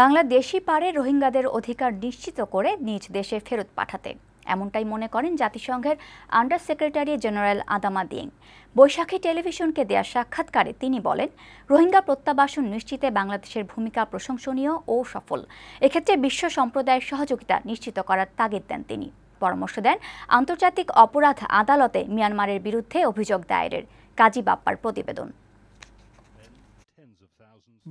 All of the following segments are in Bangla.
বাংলাদেশি পারে রোহিঙ্গাদের অধিকার নিশ্চিত করে নিজ দেশে ফেরত পাঠাতে এমনটাই মনে করেন জাতিসংঘের under secretary general Adama Dieng Baishakhi টেলিভিশনকে দেয়া সাক্ষাৎকারে তিনি বলেন রোহিঙ্গা প্রত্যাবাসন নিশ্চিতে বাংলাদেশের ভূমিকা প্রশংসনীয় ও সফল এক্ষেত্রে বিশ্ব সম্প্রদায়ের সহযোগিতা নিশ্চিত করার তাগিদ দেন তিনি পরামর্শ দেন আন্তর্জাতিক অপরাধ আদালতে মিয়ানমারের বিরুদ্ধে অভিযোগ দায়েরের কাজী বাপ্পার প্রতিবেদন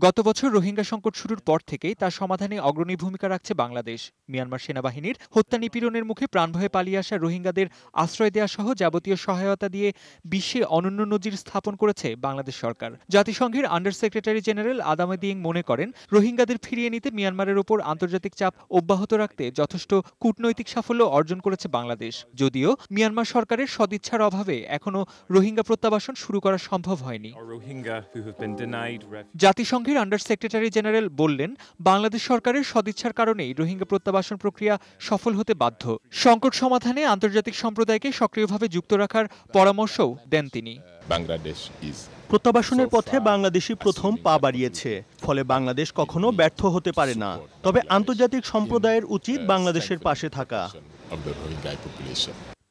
গত বছর রোহিঙ্গা সংকট শুরুর পর থেকেই তার সমাধানে অগ্রণী ভূমিকা রাখছে বাংলাদেশ মিয়ানমার সেনাবাহিনীর হত্যা নিপীড়নের মুখে প্রাণভয়ে পালিয়ে আসা রোহিঙ্গাদের আশ্রয় দেওয়া সহ যাবতীয় সহায়তা দিয়ে বিশ্বে অনন্য নজির স্থাপন করেছে বাংলাদেশ সরকার জাতিসংঘের আন্ডার সেক্রেটারি জেনারেল আদামে দিয়ে মনে করেন রোহিঙ্গাদের ফিরিয়ে নিতে মিয়ানমারের ওপর আন্তর্জাতিক চাপ অব্যাহত রাখতে যথেষ্ট কূটনৈতিক সাফল্য অর্জন করেছে বাংলাদেশ যদিও মিয়ানমার সরকারের সদিচ্ছার অভাবে এখনও রোহিঙ্গা প্রত্যাবাসন শুরু করা সম্ভব হয়নি জাতিসংঘ জাতিসংঘের আন্ডার সেক্রেটারি জেনারেল বললেন বাংলাদেশ সরকারের সদিচ্ছার কারণেই রোহিঙ্গা প্রত্যাবাসন প্রক্রিয়া সফল হতে বাধ্য সংকট সমাধানে আন্তর্জাতিক সম্প্রদায়কে সক্রিয়ভাবে যুক্ত রাখার পরামর্শও দেন তিনি প্রত্যাবাসনের পথে বাংলাদেশই প্রথম পা বাড়িয়েছে ফলে বাংলাদেশ কখনো ব্যর্থ হতে পারে না তবে আন্তর্জাতিক সম্প্রদায়ের উচিত uh, বাংলাদেশের পাশে থাকা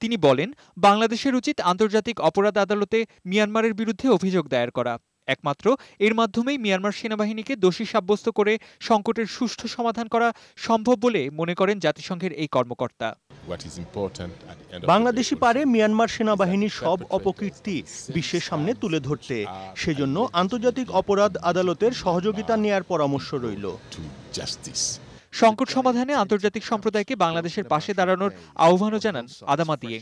তিনি বলেন বাংলাদেশের উচিত আন্তর্জাতিক অপরাধ আদালতে মিয়ানমারের বিরুদ্ধে অভিযোগ দায়ের করা একমাত্র এর মাধ্যমেই মিয়ানমার সেনাবাহিনীকে দোষী সাব্যস্ত করে সংকটের সুষ্ঠু সমাধান করা সম্ভব বলে মনে করেন জাতিসংঘের এই কর্মকর্তা বাংলাদেশি পারে মিয়ানমার সেনাবাহিনীর সব অপকীর্তি বিশ্বের সামনে তুলে ধরতে সেজন্য আন্তর্জাতিক অপরাধ আদালতের সহযোগিতা নেয়ার পরামর্শ রইল সংকট সমাধানে আন্তর্জাতিক সম্প্রদায়কে বাংলাদেশের পাশে দাঁড়ানোর আহ্বানও জানান আদামাতিয়ে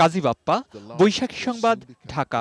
কাজী বাপ্পা বৈশাখী সংবাদ ঢাকা